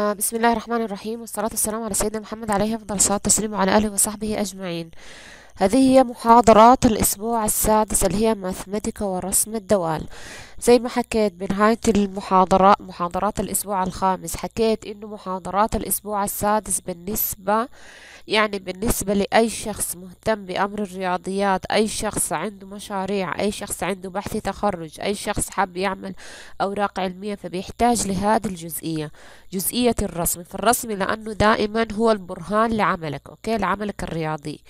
آه، بسم الله الرحمن الرحيم والصلاة والسلام على سيدنا محمد عليه أفضل الصلاة والسلام وعلى آله وصحبه أجمعين هذه هي محاضرات الأسبوع السادس اللي هي ماثماتيكا ورسم الدوال زي ما حكيت بنهاية المحاضرة محاضرات الأسبوع الخامس حكيت إنه محاضرات الأسبوع السادس بالنسبة يعني بالنسبة لأي شخص مهتم بأمر الرياضيات أي شخص عنده مشاريع أي شخص عنده بحث تخرج أي شخص حاب يعمل أوراق علمية فبيحتاج لهذه الجزئية جزئية الرسم فالرسم لأنه دائما هو البرهان لعملك أوكي لعملك الرياضي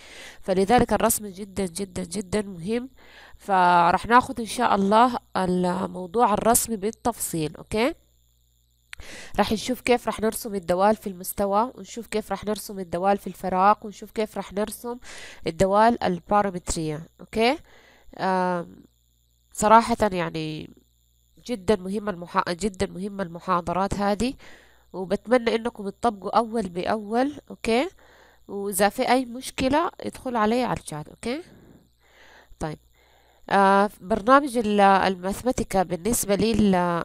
فلذلك الرسم جدا جدا جدا مهم فراح ناخد إن شاء الله الموضوع الرسم بالتفصيل أوكي راح نشوف كيف راح نرسم الدوال في المستوى ونشوف كيف راح نرسم الدوال في الفراغ ونشوف كيف راح نرسم الدوال البارامترية أوكي صراحة يعني جدا مهمة المحا... جدا مهمة المحاضرات هذه وبتمنى انكم تطبقوا اول باول اوكي واذا في اي مشكلة ادخلوا علي على الشات اوكي طيب آه برنامج الماثماتيكا بالنسبة لي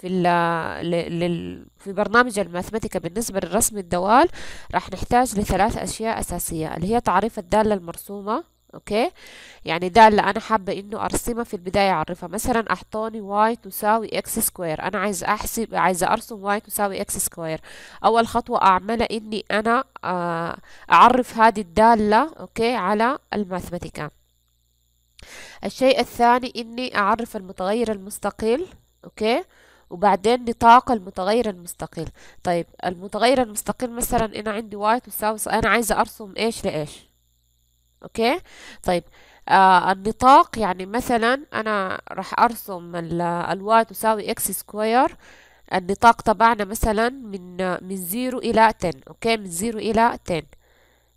في ال في برنامج الماثماتيكا بالنسبة لرسم الدوال راح نحتاج لثلاث أشياء أساسية اللي هي تعريف الدالة المرسومة اوكي يعني ده اللي انا حابه انه ارسمه في البدايه اعرفها مثلا اعطاني واي تساوي اكس سكوير انا عايز احسب عايزه ارسم واي تساوي اكس سكوير اول خطوه اعملها اني انا آه، اعرف هذه الداله اوكي على الماثماتيكا الشيء الثاني اني اعرف المتغير المستقل اوكي وبعدين نطاق المتغير المستقل طيب المتغير المستقل مثلا انا عندي واي تساوي انا عايزه ارسم ايش لايش اوكي طيب آه النطاق يعني مثلا انا راح ارسم الواي تساوي اكس سكوير النطاق تبعنا مثلا من من زيرو الى 10 اوكي من زيرو الى 10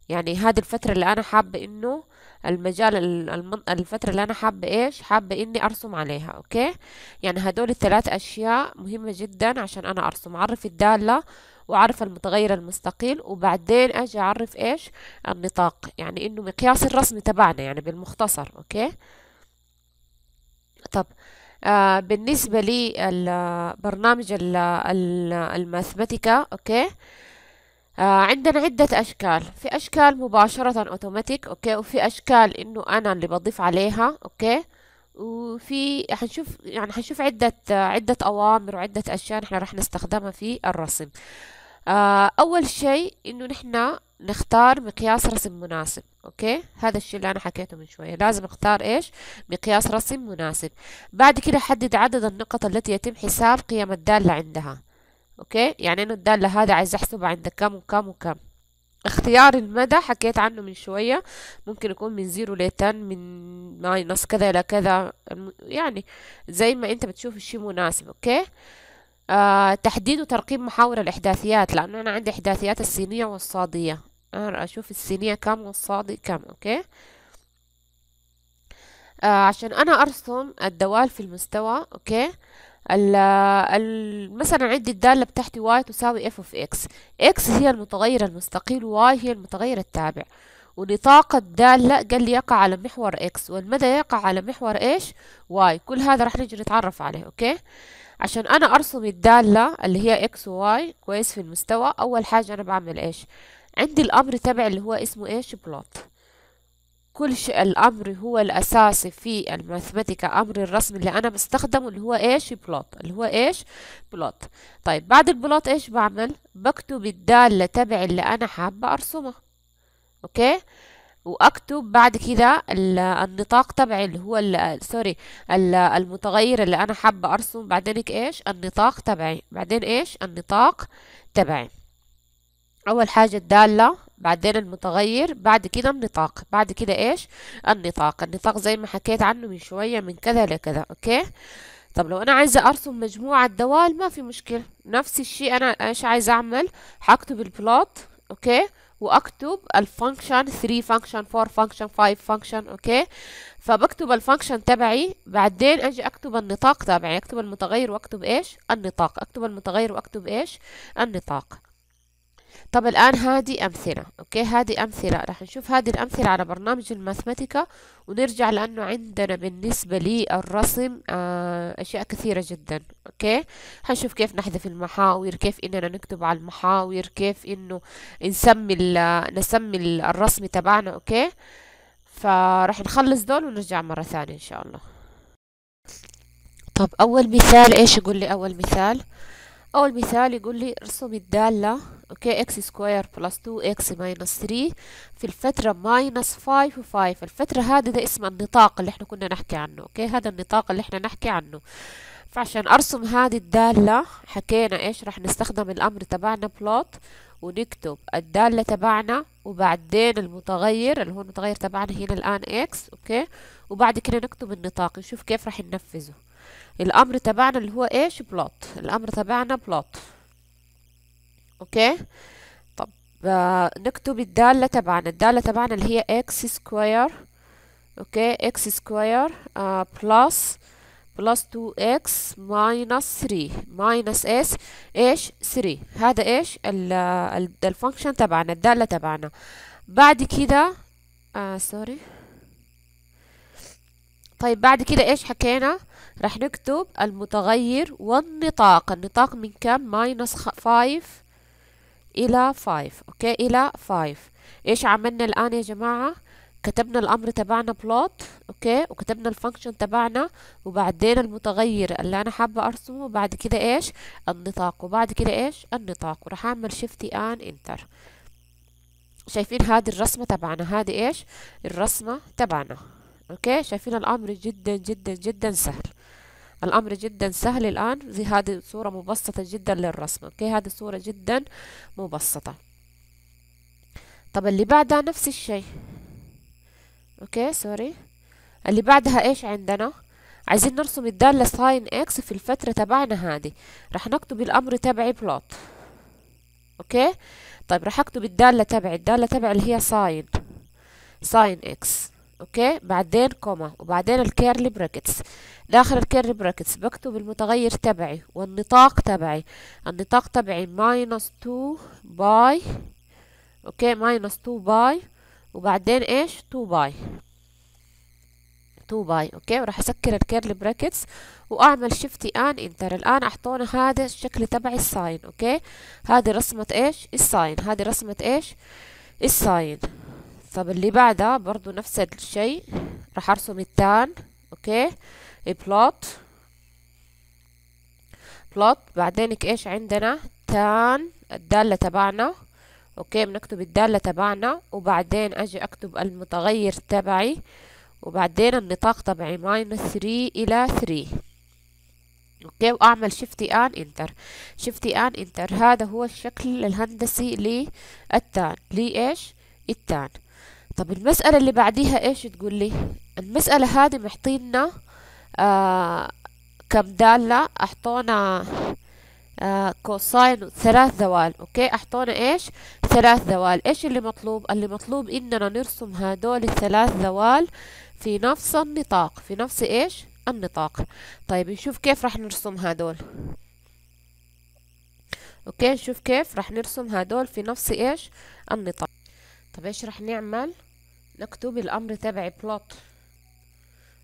يعني هذه الفترة اللي انا حابة انه المجال المن... الفترة اللي انا حابة ايش حابة اني ارسم عليها اوكي يعني هدول الثلاث اشياء مهمة جدا عشان انا ارسم اعرف الدالة واعرف المتغير المستقيل وبعدين اجي اعرف ايش النطاق يعني انه مقياس الرسم تبعنا يعني بالمختصر اوكي طب آه بالنسبة البرنامج الماثماتيكا اوكي آه عندنا عدة أشكال في أشكال مباشرة أوتوماتيك أوكي وفي أشكال إنه أنا اللي بضيف عليها أوكي وفي حنشوف يعني حنشوف عدة عدة أوامر وعدة أشياء نحن راح نستخدمها في الرسم آه، أول شيء إنه نحنا نختار مقياس رسم مناسب أوكي هذا الشيء اللي أنا حكيته من شوية لازم أختار إيش مقياس رسم مناسب بعد كده حدد عدد النقط التي يتم حساب قيم الدالة عندها أوكي يعني أنا الدالة هذا عايز أحسبها عند كم وكم وكم اختيار المدى حكيت عنه من شوية ممكن يكون من زيرو لتن من ماينص كذا إلى كذا يعني زي ما أنت بتشوف الشيء مناسب أوكي آه، تحديد وترقيم محاور الإحداثيات لأنه أنا عندي إحداثيات السينية والصادية أنا أشوف السينية كم والصادي كم أوكي آه عشان أنا أرسم الدوال في المستوى أوكي ال ال مثلا عندي الدالة بتاعتي y تساوي f of x x هي المتغير المستقيل y هي المتغير التابع ونطاق الدالة قال لي يقع على محور x والمدى يقع على محور ايش y كل هذا راح نجي نتعرف عليه اوكي عشان انا ارسم الدالة اللي هي اكس وواي كويس في المستوى اول حاجة انا بعمل ايش عندي الامر تبع اللي هو اسمه ايش بلوت كل شيء الامر هو الاساسي في الماثماتيكا امر الرسم اللي انا بستخدمه اللي هو ايش بلوت اللي هو ايش بلوت طيب بعد البلوت ايش بعمل بكتب الدالة تبع اللي انا حابة ارسمها اوكي واكتب بعد كده النطاق تبعي اللي هو سوري المتغير اللي انا حابه ارسم بعدين ايش النطاق تبعي بعدين ايش النطاق تبعي اول حاجه الداله بعدين المتغير بعد كده النطاق بعد كده ايش النطاق النطاق زي ما حكيت عنه من شويه من كذا لكذا اوكي طب لو انا عايزه ارسم مجموعه دوال ما في مشكله نفس الشيء انا ايش عايزه اعمل حكتب البلوت اوكي واكتب الفانكشن 3 فانكشن 4 فانكشن 5 فانكشن اوكي فبكتب الفانكشن تبعي بعدين اجي اكتب النطاق تبعي اكتب المتغير واكتب ايش النطاق اكتب المتغير واكتب ايش النطاق طب الآن هذه أمثلة أوكي هذه أمثلة رح نشوف هذه الأمثلة على برنامج الماثماتيكا ونرجع لأنه عندنا بالنسبة للرسم آه، أشياء كثيرة جدا أوكي هنشوف كيف نحذف المحاور كيف إننا نكتب على المحاور كيف إنه نسمي نسمي الرسم تبعنا أوكي فرح نخلص دول ونرجع مرة ثانية إن شاء الله طب أول مثال إيش يقول لي أول مثال اول مثال يقول لي ارسم الدالة اوكي اكس سكوير بلس تو اكس ماينس ثري في الفترة ماينس فايف وفايف الفترة هذه ده اسم النطاق اللي احنا كنا نحكي عنه اوكي هذا النطاق اللي احنا نحكي عنه فعشان ارسم هذه الدالة حكينا ايش راح نستخدم الامر تبعنا بلوت ونكتب الدالة تبعنا وبعدين المتغير اللي هو المتغير تبعنا هنا الان اكس اوكي وبعد كده نكتب النطاق نشوف كيف راح ننفذه الامر تبعنا اللي هو ايش بلوت الامر تبعنا بلوت اوكي طب آه نكتب الداله تبعنا الداله تبعنا اللي هي اكس سكوير اوكي اكس سكوير آه، بلس بلس 2x ماينس 3 ماينس اس ايش 3 هذا ايش الفانكشن آه، تبعنا الدالة تبعنا بعد كده آه سوري طيب بعد كده ايش حكينا راح نكتب المتغير والنطاق النطاق من كم ماينس فايف إلى فايف أوكي إلى فايف إيش عملنا الآن يا جماعة كتبنا الأمر تبعنا بلوت أوكي وكتبنا الفانكشن تبعنا وبعدين المتغير اللي أنا حابة أرسمه وبعد كده إيش النطاق وبعد كده إيش النطاق وراح أعمل شيفت آن إنتر شايفين هذه الرسمة تبعنا هذه إيش الرسمة تبعنا اوكي شايفين الامر جدا جدا جدا سهل الامر جدا سهل الان زي هذه صورة مبسطة جدا للرسم اوكي هذه صورة جدا مبسطة طب اللي بعدها نفس الشيء اوكي سوري اللي بعدها ايش عندنا عايزين نرسم الدالة ساين اكس في الفترة تبعنا هذه راح نكتب الامر تبعي بلوت اوكي طيب راح اكتب الدالة تبعي الدالة تبعي اللي هي ساين ساين اكس اوكي بعدين كوما وبعدين الكيرلي براكتس داخل الكيرلي براكتس بكتب المتغير تبعي والنطاق تبعي النطاق تبعي ماينس 2 باي اوكي ماينس 2 باي وبعدين ايش 2 باي 2 باي اوكي وراح اسكر الكيرلي براكتس واعمل شيفتي ان انتر الان اعطونا هذا الشكل تبعي الساين اوكي هذه رسمه ايش الساين هذه رسمه ايش الساين طب اللي بعدها برضو نفس الشيء راح ارسم التان اوكي بلوت إيه، بلوت بعدين ايش عندنا تان الدالة تبعنا اوكي بنكتب الدالة تبعنا وبعدين اجي اكتب المتغير تبعي وبعدين النطاق تبعي ماينس 3 الى 3 اوكي واعمل شيفت ان انتر شيفت ان انتر هذا هو الشكل الهندسي للتان لي ايش التان طب المسألة اللي بعديها إيش تقول لي المسألة هذه محطينا آه كم دالة أحطونا آه كوساين ثلاث ذوال أوكي أحطونا إيش ثلاث ذوال إيش اللي مطلوب اللي مطلوب إننا نرسم هدول الثلاث ذوال في نفس النطاق في نفس إيش النطاق طيب نشوف كيف راح نرسم هدول اوكي نشوف كيف راح نرسم هدول في نفس ايش النطاق طب ايش راح نعمل نكتب الأمر تبعي plot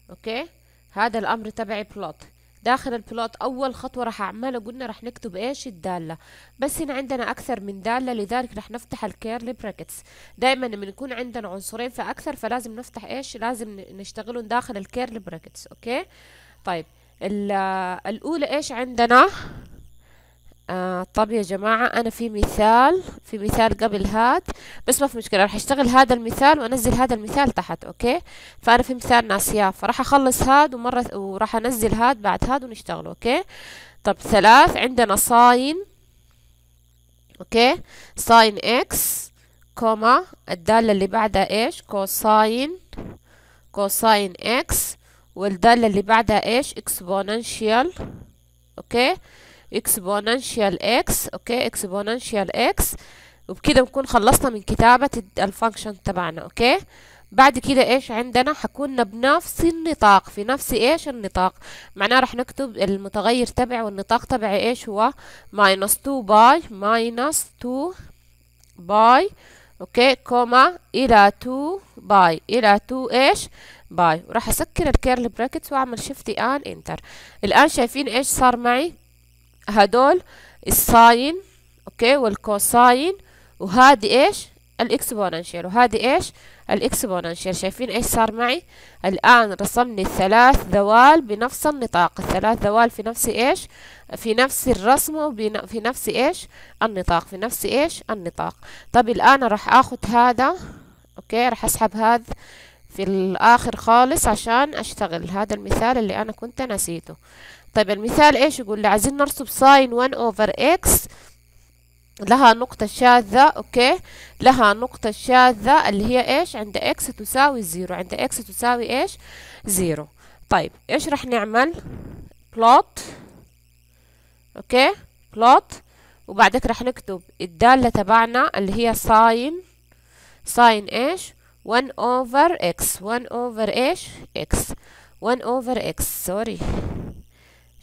أوكي هذا الأمر تبعي plot داخل البلوت اول خطوه راح اعملها قلنا راح نكتب ايش الداله بس هنا عندنا اكثر من داله لذلك راح نفتح الكيرلي براكتس دائما لما يكون عندنا عنصرين فاكثر فلازم نفتح ايش لازم نشتغلهم داخل الكيرلي براكتس اوكي طيب الاولى ايش عندنا آه طب يا جماعة أنا في مثال في مثال قبل هاد بس ما في مشكلة راح أشتغل هذا المثال وأنزل هذا المثال تحت أوكي فأنا في مثال ناسياه فراح أخلص هاد ومرة وراح أنزل هاد بعد هاد ونشتغله أوكي طب ثلاث عندنا صاين أوكي صاين إكس كوما الدالة اللي بعدها إيش كوساين كوساين إكس والدالة اللي بعدها إيش إكسبوننشيال أوكي exponential x اوكي exponential x وبكده نكون خلصنا من كتابة الفانكشن تبعنا اوكي بعد كده ايش عندنا حكون بنفس النطاق في نفس ايش النطاق معناه رح نكتب المتغير تبعي والنطاق تبعي ايش هو minus 2 باي minus 2 باي اوكي كوما الى 2 باي الى 2 ايش باي وراح اسكر الكيرل براكتس واعمل شيفت ان انتر الان شايفين ايش صار معي هدول الساين اوكي والكوساين وهذه ايش الاكسبوننشال وهذه ايش الاكسبوننشال شايفين ايش صار معي الان رسمني الثلاث ذوال بنفس النطاق الثلاث ذوال في نفس ايش في نفس الرسمة في نفس ايش النطاق في نفس ايش النطاق طب الان راح اخذ هذا اوكي راح اسحب هذا في الاخر خالص عشان اشتغل هذا المثال اللي انا كنت نسيته طيب المثال ايش يقول لي عايزين نرسم ساين 1 اوفر اكس لها نقطة شاذة اوكي لها نقطة شاذة اللي هي ايش عند اكس تساوي زيرو عند اكس تساوي ايش زيرو طيب ايش راح نعمل بلوت اوكي بلوت وبعدك راح نكتب الدالة تبعنا اللي هي ساين ساين ايش 1 اوفر اكس 1 اوفر ايش اكس 1 اوفر اكس سوري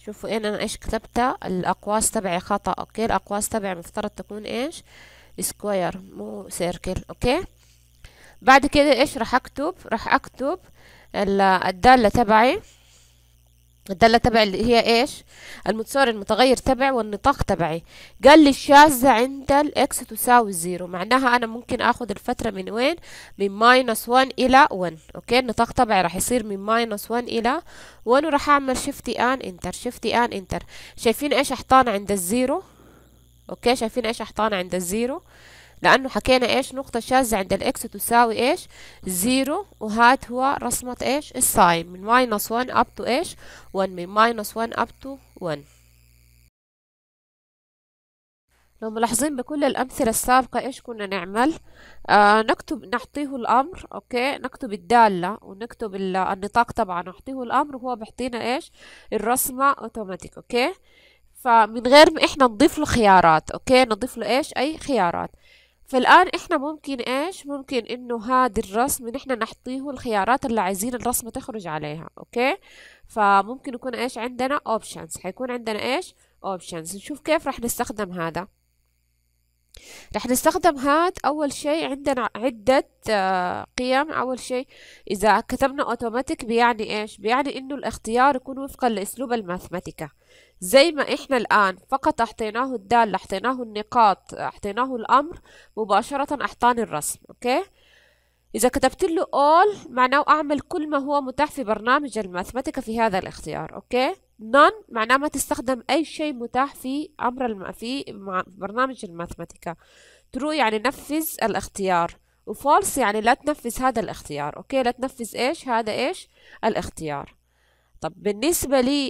شوفوا إيه انا ايش كتبتها الاقواس تبعي خطأ اوكي الاقواس تبعي مفترض تكون ايش سكوير مو سيركل اوكي بعد كده ايش راح اكتب راح اكتب الدالة تبعي الدالة تبع اللي هي ايش المتصور المتغير تبع والنطاق تبعي قال لي الشاذة عند الاكس تساوي زيرو معناها انا ممكن اخذ الفترة من وين من ماينس 1 الى 1 اوكي النطاق تبعي راح يصير من ماينس 1 الى 1 وراح اعمل شيفتي ان انتر شيفتي ان انتر شايفين ايش احطانا عند الزيرو اوكي شايفين ايش احطانا عند الزيرو لأنه حكينا إيش نقطة شاذة عند الإكس تساوي إيش زيرو وهات هو رسمة إيش الساين من ماينس ون أب تو إيش ون من ماينس ون أب تو ون لو ملاحظين بكل الأمثلة السابقة إيش كنا نعمل آه نكتب نعطيه الأمر أوكي نكتب الدالة ونكتب النطاق طبعا نعطيه الأمر وهو بيعطينا إيش الرسمة أوتوماتيك أوكي فمن غير ما إحنا نضيف له خيارات أوكي نضيف له إيش أي خيارات فالآن إحنا ممكن إيش ممكن إنه هذا الرسم نحنا نحطيه الخيارات اللي عايزين الرسمة تخرج عليها أوكي فممكن يكون إيش عندنا options حيكون عندنا إيش options نشوف كيف رح نستخدم هذا رح نستخدم هاد أول شيء عندنا عدة آه، قيم أول شيء إذا كتبنا أوتوماتيك بيعني إيش؟ بيعني إنه الاختيار يكون وفقا لأسلوب الماثماتيكا زي ما إحنا الآن فقط أعطيناه الدالة أعطيناه النقاط أعطيناه الأمر مباشرة أعطاني الرسم أوكي؟ إذا كتبت له all معناه أعمل كل ما هو متاح في برنامج الماثماتيكا في هذا الاختيار أوكي؟ نون معناه ما تستخدم أي شيء متاح في أمر الم... في برنامج الماثماتيكا ترو يعني نفذ الاختيار وفولس يعني لا تنفذ هذا الاختيار أوكي لا تنفذ إيش هذا إيش الاختيار طب بالنسبة لي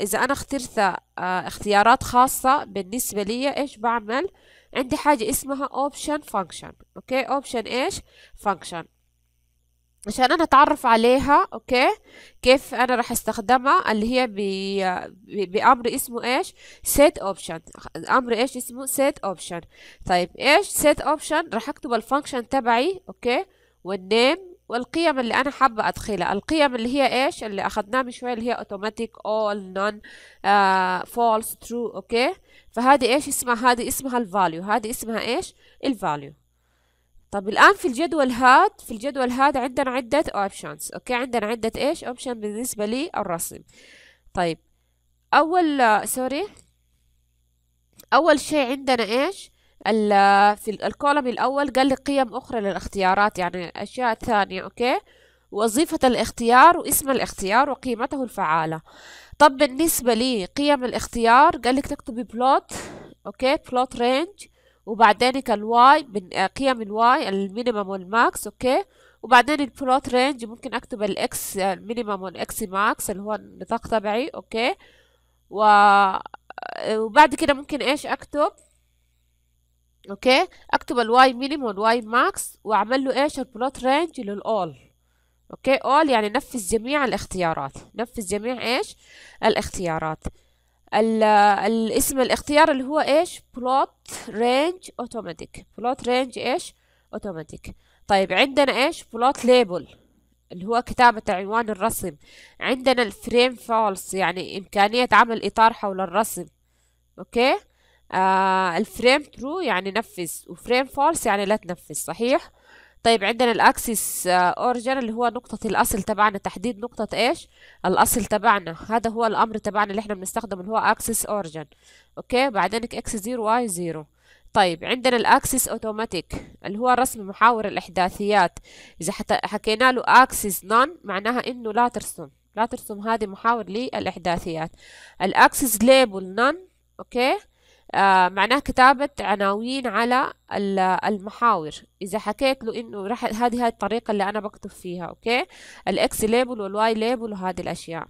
إذا أنا اخترت آه، اختيارات خاصة بالنسبة لي إيش بعمل عندي حاجة اسمها option function أوكي option إيش function عشان انا اتعرف عليها اوكي كيف انا راح استخدمها اللي هي بامر اسمه ايش set option امر ايش اسمه set option طيب ايش set option راح اكتب الفانكشن تبعي اوكي والنيم والقيم اللي انا حابه ادخلها القيم اللي هي ايش اللي اخذناها من شويه اللي هي automatic all none uh, false true اوكي فهذه ايش اسمها هذه اسمها الفاليو هذه اسمها ايش الفاليو طب الآن في الجدول هاد في الجدول هاد عندنا عدة options أوكي عندنا عدة إيش option بالنسبة للرسم طيب أول سوري أول شيء عندنا إيش ال في الكولم الأول قال لي قيم أخرى للاختيارات يعني أشياء ثانية أوكي وظيفة الاختيار واسم الاختيار وقيمته الفعالة طب بالنسبة لي قيم الاختيار قال لك تكتبي بلوت أوكي بلوت رينج وبعد ذلك الواي آه، قيم الواي المينيمم والماكس اوكي وبعدين البلوت رينج ممكن اكتب الاكس آه، مينيمم والاكس ماكس اللي هو النطاق تبعي اوكي و... آه، وبعد كده ممكن ايش اكتب اوكي اكتب الواي مينيمم والواي ماكس واعمل له ايش البلوت رينج للاول اوكي اول يعني نفذ جميع الاختيارات نفذ جميع ايش الاختيارات الاسم الاختيار اللي هو ايش بلوت رينج اوتوماتيك بلوت رينج ايش اوتوماتيك طيب عندنا ايش بلوت ليبل اللي هو كتابة عنوان الرسم عندنا الفريم فولس يعني إمكانية عمل إطار حول الرسم أوكي آه الفريم ترو يعني نفذ وفريم فولس يعني لا تنفذ صحيح طيب عندنا الاكسس اورجن آه، اللي هو نقطة الاصل تبعنا تحديد نقطة ايش الاصل تبعنا هذا هو الامر تبعنا اللي احنا بنستخدمه اللي هو اكسس اورجن اوكي بعدين اكس زيرو واي زيرو طيب عندنا الاكسس اوتوماتيك اللي هو رسم محاور الاحداثيات اذا حكينا له اكسس نون معناها انه لا ترسم لا ترسم هذه محاور للاحداثيات الاكسس ليبل نون اوكي آه، معناه كتابة عناوين على المحاور إذا حكيت له إنه راح هذه هاي الطريقة اللي أنا بكتب فيها أوكي الإكس ليبل والواي ليبل وهذه الأشياء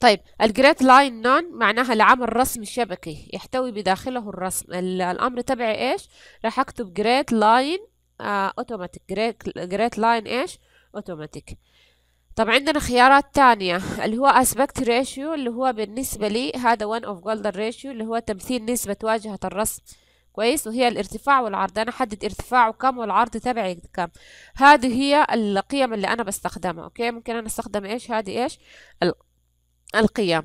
طيب الجريت لاين نون معناها العمل الرسم شبكي يحتوي بداخله الرسم الأمر تبعي إيش راح أكتب جريت لاين اوتوماتيك جريت لاين إيش اوتوماتيك طب عندنا خيارات تانية اللي هو aspect ratio اللي هو بالنسبة لي هذا one of golden ratio اللي هو تمثيل نسبة واجهة الرسم كويس وهي الارتفاع والعرض انا احدد ارتفاعه كم والعرض تبعي كم هذه هي القيم اللي انا بستخدمها اوكي ممكن انا استخدم ايش هذه ايش القيم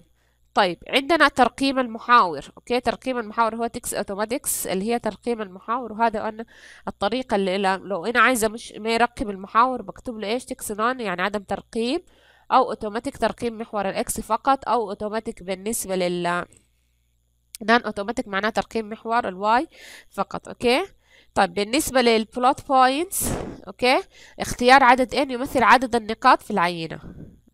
طيب عندنا ترقيم المحاور اوكي ترقيم المحاور هو تكس اوتوماتكس اللي هي ترقيم المحاور وهذا انا الطريقه اللي لو انا عايزه مش ما يرقم المحاور بكتب له ايش تكس نون يعني عدم ترقيم او اوتوماتيك ترقيم محور الاكس فقط او اوتوماتيك بالنسبه لل نان اوتوماتيك معناه ترقيم محور الواي فقط اوكي طيب بالنسبه للبلوت بوينتس اوكي اختيار عدد ان يمثل عدد النقاط في العينه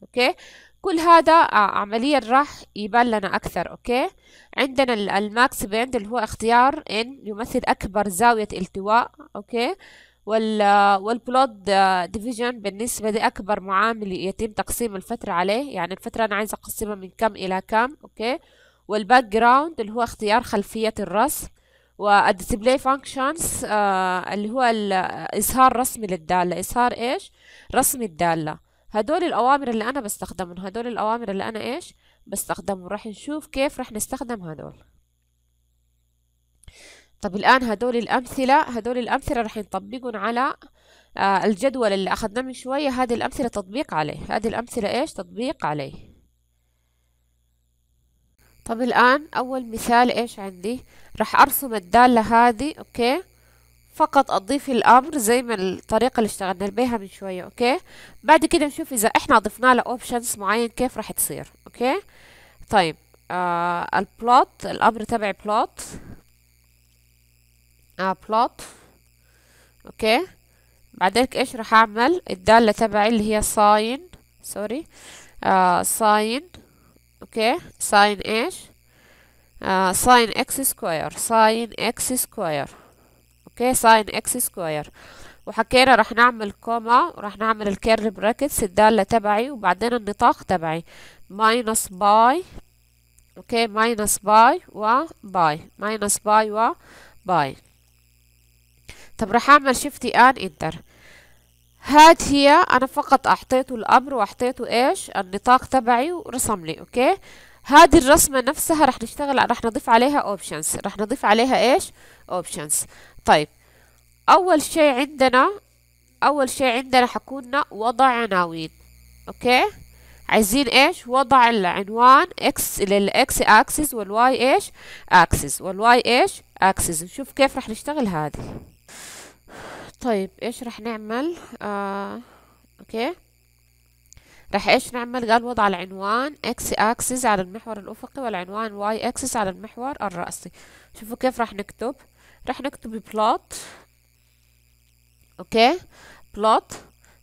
اوكي كل هذا آه، عمليا راح يبان لنا أكثر أوكي عندنا الماكس بيند اللي هو اختيار إن يمثل أكبر زاوية التواء أوكي وال والبلود ديفيجن بالنسبة لأكبر معامل يتم تقسيم الفترة عليه يعني الفترة أنا عايزة أقسمها من كم إلى كم أوكي والباك جراوند اللي هو اختيار خلفية الرسم والديسبلاي فانكشنز آه اللي هو إظهار رسمي للدالة إظهار إيش؟ رسم الدالة هدول الأوامر اللي أنا بستخدمهم هدول الأوامر اللي أنا إيش بستخدمهم رح نشوف كيف رح نستخدم هدول طب الآن هدول الأمثلة هدول الأمثلة رح نطبقهم على آه، الجدول اللي أخذناه من شوية هذه الأمثلة تطبيق عليه هذه الأمثلة إيش تطبيق عليه طب الآن أول مثال إيش عندي رح أرسم الدالة هذه أوكي فقط اضيف الامر زي ما الطريقه اللي اشتغلنا بيها من شويه اوكي بعد كده نشوف اذا احنا اضفنا له اوبشنز معين كيف راح تصير اوكي طيب آه البلوت الامر تبعي بلوت آه بلوت اوكي بعدين ايش راح اعمل الداله تبعي اللي هي ساين سوري آه ساين اوكي ساين ايش آه ساين اكس سكوير ساين اكس سكوير اوكي ساين اكس سكوير وحكينا راح نعمل كوما وراح نعمل الكيرل براكتس الدالة تبعي وبعدين النطاق تبعي ماينس باي اوكي ماينس باي وباي ماينس باي وباي طب راح اعمل شيفت ان انتر هاد هي انا فقط اعطيته الامر واعطيته ايش النطاق تبعي ورسم لي اوكي هذه الرسمة نفسها رح نشتغل رح نضيف عليها اوبشنز رح نضيف عليها ايش اوبشنز طيب أول شيء عندنا أول شيء عندنا حكون وضع عناوين أوكي عايزين إيش وضع العنوان إكس للإكس أكسس والواي إيش أكسس والواي إيش أكسس نشوف كيف رح نشتغل هذه طيب إيش رح نعمل آه. أوكي رح ايش نعمل قال وضع العنوان اكس اكسس على المحور الافقي والعنوان واي اكسس على المحور الرأسي شوفوا كيف رح نكتب راح نكتب plot اوكي plot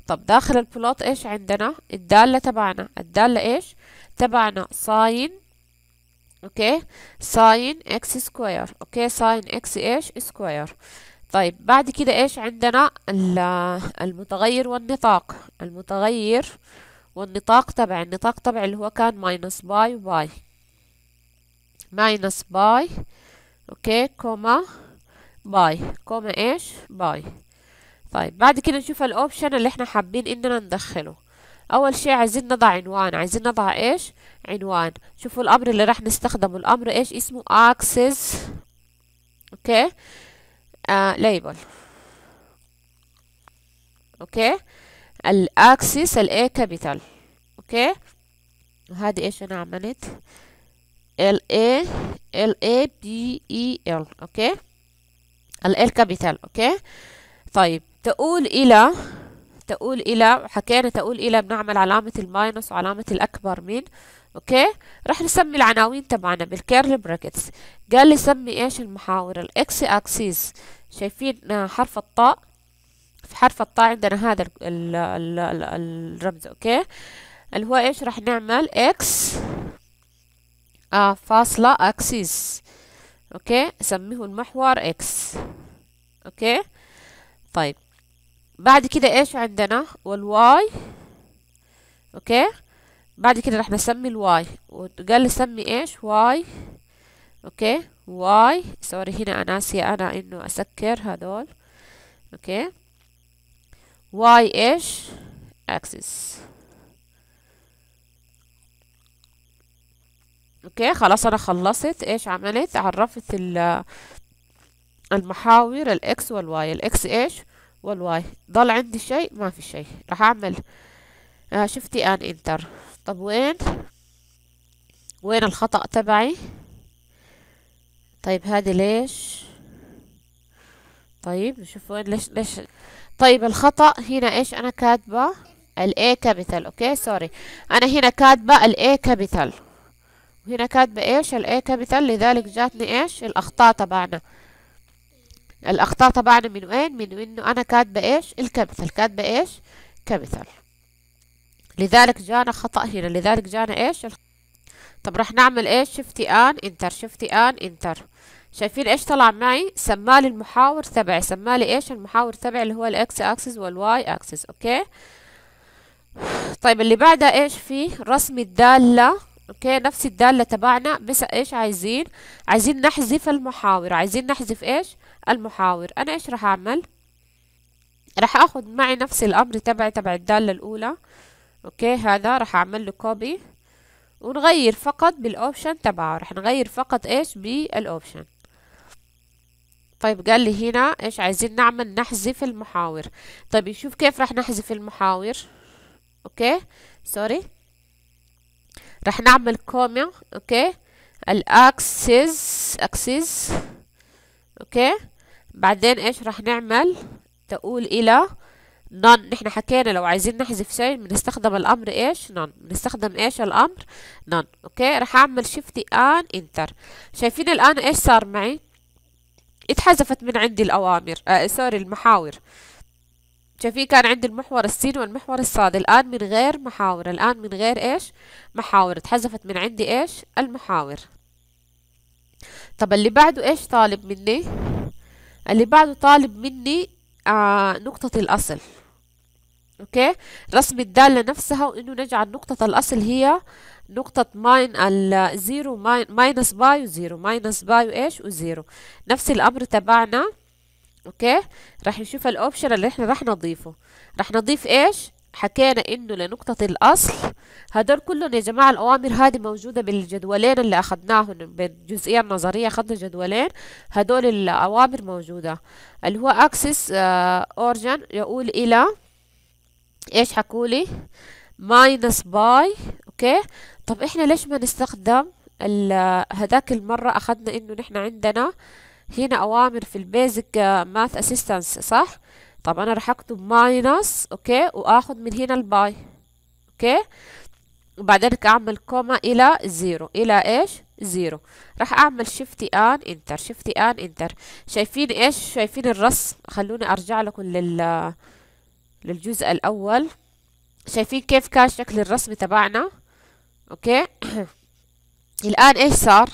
طب داخل البلوت ايش عندنا الدالة تبعنا الدالة ايش تبعنا ساين اوكي ساين اكس سكوير اوكي ساين اكس ايش سكوير طيب بعد كده ايش عندنا المتغير والنطاق المتغير والنطاق تبع النطاق تبع اللي هو كان ماينس باي باي ماينس باي اوكي كوما باي كوما ايش باي طيب بعد كده نشوف الاوبشن اللي احنا حابين اننا ندخله اول شيء عايزين نضع عنوان عايزين نضع ايش عنوان شوفوا الامر اللي راح نستخدمه الامر ايش اسمه اكسس اوكي ليبل آه، اوكي الاكسس الاي كابيتال اوكي هذه ايش انا عملت ال A ال اي بي اي ال اوكي ال كابيتال اوكي طيب تؤول الى تؤول الى حكينا تؤول الى بنعمل علامه الماينس وعلامه الاكبر من اوكي راح نسمي العناوين تبعنا بالكيرل براكتس قال لي سمي ايش المحاور الاكس اكسس شايفين آه، حرف الطاء في حرف الطاء عندنا هذا ال ال ال الرمز اوكي اللي هو ايش راح نعمل اكس آه فاصلة اكسيس اوكي اسميه المحور اكس اوكي طيب بعد كده ايش عندنا والواي اوكي بعد كده راح نسمي الواي وقال لي سمي ايش واي اوكي واي سوري هنا انا ناسيه انا انه اسكر هذول اوكي واي ايش اكسس اوكي خلاص انا خلصت ايش عملت عرفت المحاور الاكس والواي الاكس ايش والواي ضل عندي شيء ما في شيء راح اعمل آه شفتي ان انتر طب وين وين الخطأ تبعي طيب هذه ليش طيب نشوف وين ليش ليش طيب الخطأ هنا ايش انا كاتبه الاي كابيتال اوكي سوري انا هنا كاتبه الاي كابيتال هنا كاتبة ايش الـ A كابيتال لذلك جاتني ايش الاخطاء تبعنا الاخطاء تبعنا من وين من انه انا كاتبة ايش الكابيتال كاتبة ايش كابيتال لذلك جانا خطأ هنا لذلك جانا ايش طب راح نعمل ايش شفتي ان انتر شفتي ان انتر شايفين ايش طلع معي سمالي المحاور تبعي سمالي ايش المحاور تبعي اللي هو الـ axis اكسس Y اكسس اوكي طيب اللي بعدها ايش فيه رسم الدالة اوكي نفس الداله تبعنا بس ايش عايزين عايزين نحذف المحاور عايزين نحذف ايش المحاور انا ايش راح اعمل راح اخذ معي نفس الامر تبعي تبع الداله الاولى اوكي هذا راح اعمل له كوبي ونغير فقط بالاوبشن تبعه راح نغير فقط ايش بالاوبشن طيب قال لي هنا ايش عايزين نعمل نحذف المحاور طيب نشوف كيف راح نحذف المحاور اوكي سوري راح نعمل كوما اوكي الاكسس اكسس اوكي بعدين ايش راح نعمل تقول الى نون نحن حكينا لو عايزين نحذف شيء بنستخدم الامر ايش نون بنستخدم ايش الامر نون اوكي راح اعمل شيفت ان انتر شايفين الان ايش صار معي اتحذفت من عندي الاوامر آه سوري المحاور شايفين كان عندي المحور السين والمحور الصاد الآن من غير محاور الآن من غير إيش محاور اتحذفت من عندي إيش المحاور طب اللي بعده إيش طالب مني اللي بعده طالب مني آه نقطة الأصل أوكي رسم الدالة نفسها وإنه نجعل نقطة الأصل هي نقطة ماين الزيرو ماين ماينس باي وزيرو ماينس باي وإيش وزيرو نفس الأمر تبعنا اوكي راح نشوف الاوبشن اللي احنا راح نضيفه راح نضيف ايش حكينا انه لنقطة الاصل هدول كلهم يا جماعة الاوامر هذه موجودة بالجدولين اللي اخذناهم بالجزئية النظرية اخذنا جدولين هدول الاوامر موجودة اللي هو اكسس اورجن آه، يقول الى ايش حكولي ماينس باي اوكي طب احنا ليش ما نستخدم هذاك المرة اخذنا انه نحن عندنا آه هنا أوامر في البيزك ماث آه، أسيستنس صح؟ طب أنا راح أكتب ماينس أوكي وآخذ من هنا الباي أوكي وبعدين أعمل كوما إلى زيرو إلى إيش؟ زيرو راح أعمل شيفتي آن إنتر شيفتي آن إنتر شايفين إيش؟ شايفين الرسم خلوني أرجع لكم لل آه، للجزء الأول شايفين كيف كان شكل الرسم تبعنا أوكي الآن إيش صار؟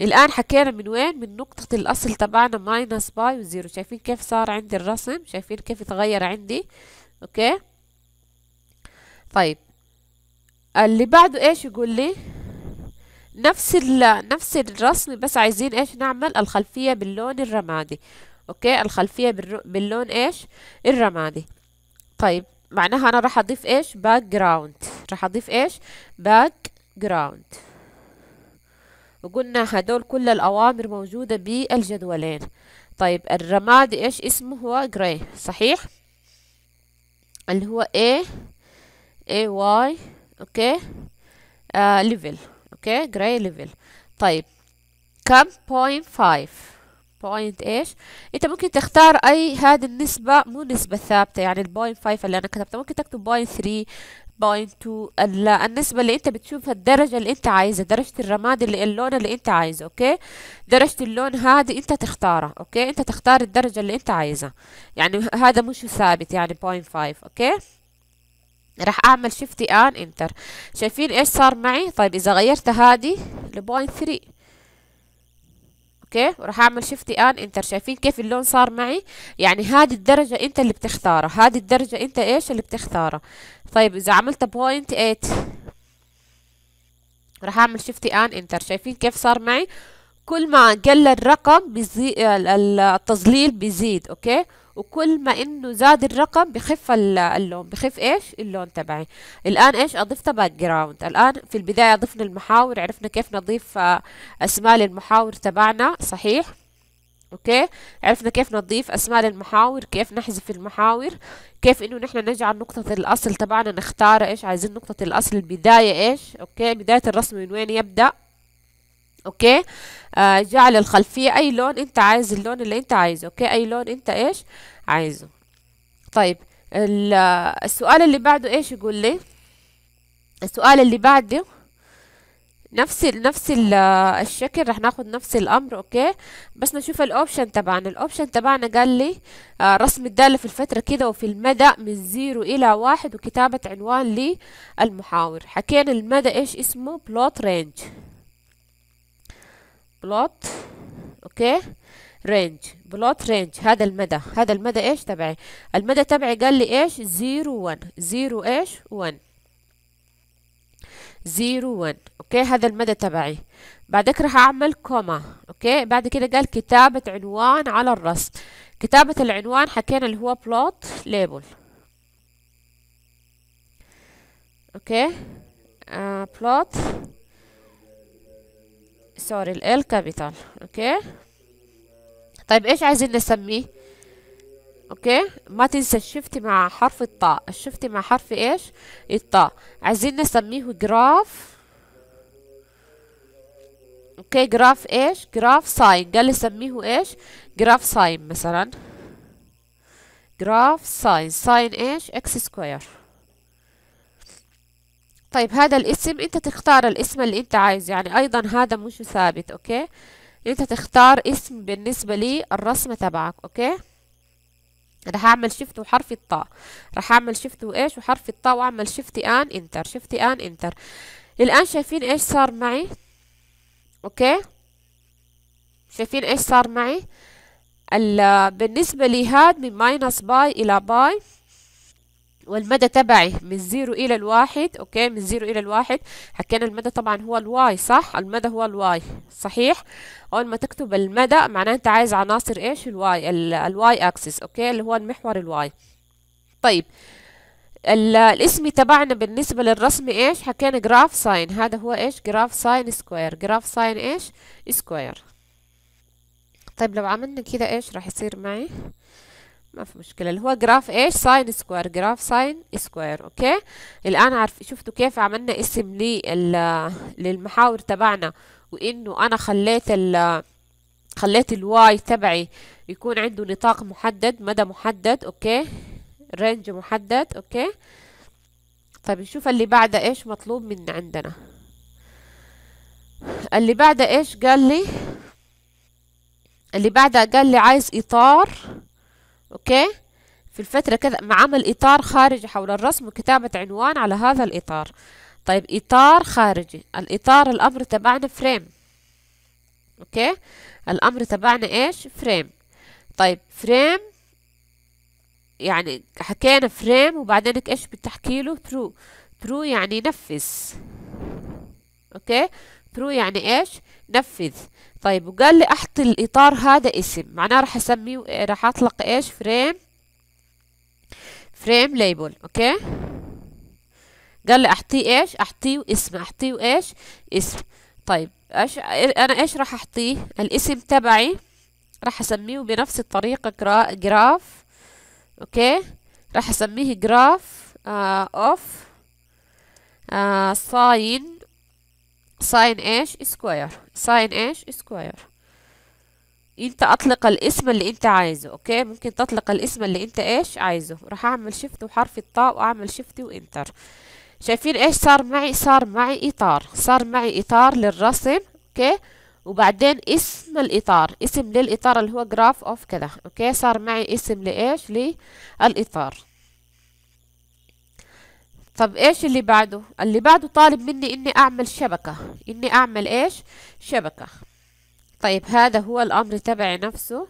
الآن حكينا من وين؟ من نقطة الأصل تبعنا ماينس باي وزيرو شايفين كيف صار عندي الرسم؟ شايفين كيف تغير عندي؟ أوكي؟ طيب اللي بعده إيش يقول لي؟ نفس ال نفس الرسم بس عايزين إيش نعمل؟ الخلفية باللون الرمادي أوكي؟ الخلفية باللون إيش؟ الرمادي طيب معناها أنا راح أضيف إيش؟ باك جراوند راح أضيف إيش؟ باك جراوند وقلنا هدول كل الأوامر موجودة بالجدولين طيب الرماد إيش اسمه هو جراي صحيح اللي هو A A Y أوكي آه level أوكي جراي level طيب كم point five بوينت ايش انت ممكن تختار اي هذه النسبة مو نسبة ثابتة يعني البوينت فايف اللي انا كتبتها ممكن تكتب بوينت ثري 0.2 النسبة اللي انت بتشوفها الدرجة اللي انت عايزها درجة الرماد اللي اللون اللي انت عايزه اوكي درجة اللون هذه انت تختارها اوكي انت تختار الدرجة اللي انت عايزها يعني هذا مش ثابت يعني 0.5 اوكي راح اعمل شيفت ان انتر شايفين ايش صار معي طيب اذا غيرت هذه ل 0.3 اوكي راح اعمل شيفت ان انتر شايفين كيف اللون صار معي يعني هذه الدرجه انت اللي بتختارها هذه الدرجه انت ايش اللي بتختارها طيب اذا عملت بوينت 8 راح اعمل شيفت ان انتر شايفين كيف صار معي كل ما قل الرقم بيزي... التظليل بيزيد اوكي وكل ما انه زاد الرقم بخف اللون بخف ايش اللون تبعي الان ايش اضفت باك جراوند الان في البدايه ضفنا المحاور عرفنا كيف نضيف آه، اسماء للمحاور تبعنا صحيح اوكي عرفنا كيف نضيف اسماء للمحاور كيف نحذف المحاور كيف انه نحن نجعل نقطة الاصل تبعنا نختار ايش عايزين نقطة الاصل البداية ايش اوكي بداية الرسم من وين يبدأ اوكي آه جعل الخلفية اي لون انت عايز اللون اللي انت عايزه اوكي اي لون انت ايش عايزه طيب السؤال اللي بعده ايش يقول لي السؤال اللي بعده نفس ال نفس ال الشكل رح ناخد نفس الامر اوكي بس نشوف الاوبشن تبعنا الاوبشن تبعنا قال لي آه، رسم الداله في الفتره كده وفي المدى من زيرو الى واحد وكتابه عنوان للمحاور حكينا المدى ايش اسمه بلوت رينج بلوت اوكي رينج بلوت رينج هذا المدى هذا المدى ايش تبعي المدى تبعي قال لي ايش 0 1 0 ايش 1 0 1 اوكي هذا المدى تبعي بعد راح اعمل كوما اوكي بعد كده قال كتابة عنوان على الرصد كتابة العنوان حكينا اللي هو بلوت ليبل اوكي آه بلوت سوري ال كابيتال اوكي طيب ايش عايزين نسميه اوكي ما تنسى الشفت مع حرف الطاء الشفت مع حرف ايش الطاء عايزين نسميه جراف اوكي جراف ايش جراف ساين قال لي سميه ايش جراف ساين مثلا جراف ساين ساين ايش اكس سكوير طيب هذا الاسم انت تختار الاسم اللي انت عايز يعني ايضا هذا مش ثابت اوكي انت تختار اسم بالنسبة لي الرسمة تبعك اوكي راح اعمل شيفت وحرف الطاء راح اعمل شيفت وايش وحرف الطاء واعمل شيفت ان انتر شيفت ان انتر الان شايفين ايش صار معي اوكي شايفين ايش صار معي بالنسبة لي هاد من ماينس باي الى باي والمدى تبعي من زيرو إلى الواحد أوكي من زيرو إلى الواحد حكينا المدى طبعا هو الواي صح المدى هو الواي صحيح أول ما تكتب المدى معناه أنت عايز عناصر إيش الواي الواي أكسس أوكي اللي هو المحور الواي طيب الاسم تبعنا بالنسبة للرسم ايش حكينا جراف ساين هذا هو ايش جراف ساين سكوير جراف ساين ايش سكوير طيب لو عملنا كده ايش راح يصير معي ما في مشكلة اللي هو جراف ايش ساين سكوير جراف ساين سكوير اوكي الآن عارف شفتوا كيف عملنا اسم للمحاور تبعنا وإنه أنا خليت ال خليت الواي تبعي يكون عنده نطاق محدد مدى محدد اوكي رينج محدد اوكي طيب نشوف اللي بعده ايش مطلوب من عندنا اللي بعده ايش قال لي اللي بعده قال لي عايز اطار أوكي في الفترة كذا مع عمل إطار خارجي حول الرسم وكتابة عنوان على هذا الإطار طيب إطار خارجي الإطار الأمر تبعنا فريم أوكي الأمر تبعنا إيش فريم طيب فريم يعني حكينا فريم وبعدين إيش بتحكي له ترو ترو يعني نفذ أوكي ترو يعني إيش نفذ طيب وقال لي احط الاطار هذا اسم معناه راح اسميه راح اطلق ايش فريم فريم ليبل اوكي قال لي احطيه ايش احطيه اسم احطيه ايش اسم طيب ايش انا ايش راح احطيه الاسم تبعي راح اسميه بنفس الطريقه جرا... جراف اوكي راح اسميه جراف اوف آه ساين ساين ايش سكوير ساين ايش سكوير انت اطلق الاسم اللي انت عايزه اوكي ممكن تطلق الاسم اللي انت ايش عايزه راح اعمل شيفت وحرف الطاء واعمل شيفت وانتر شايفين ايش صار معي صار معي اطار صار معي اطار للرسم اوكي وبعدين اسم الاطار اسم للاطار اللي هو جراف اوف كذا اوكي صار معي اسم لايش للاطار طب ايش اللي بعده اللي بعده طالب مني اني اعمل شبكة اني اعمل ايش شبكة طيب هذا هو الامر تبعي نفسه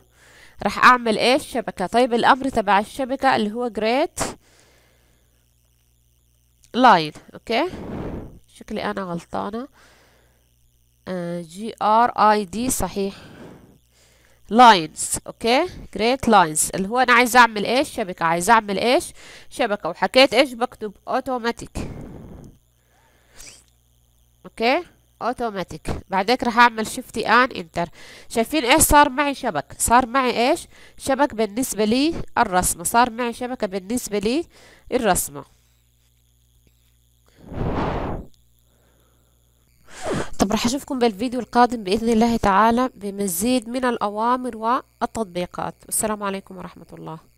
راح اعمل ايش شبكة طيب الامر تبع الشبكة اللي هو جريت لاين اوكي شكلي انا غلطانة جي ار اي دي صحيح لاينز اوكي جريت لاينز اللي هو انا عايز اعمل ايش شبكه عايز اعمل ايش شبكه وحكيت ايش بكتب اوتوماتيك اوكي اوتوماتيك بعدك راح اعمل شفتي ان انتر شايفين ايش صار معي شبك صار معي ايش شبك بالنسبه لي الرسمه صار معي شبكه بالنسبه لي الرسمه طب راح اشوفكم بالفيديو القادم باذن الله تعالى بمزيد من الاوامر والتطبيقات والسلام عليكم ورحمه الله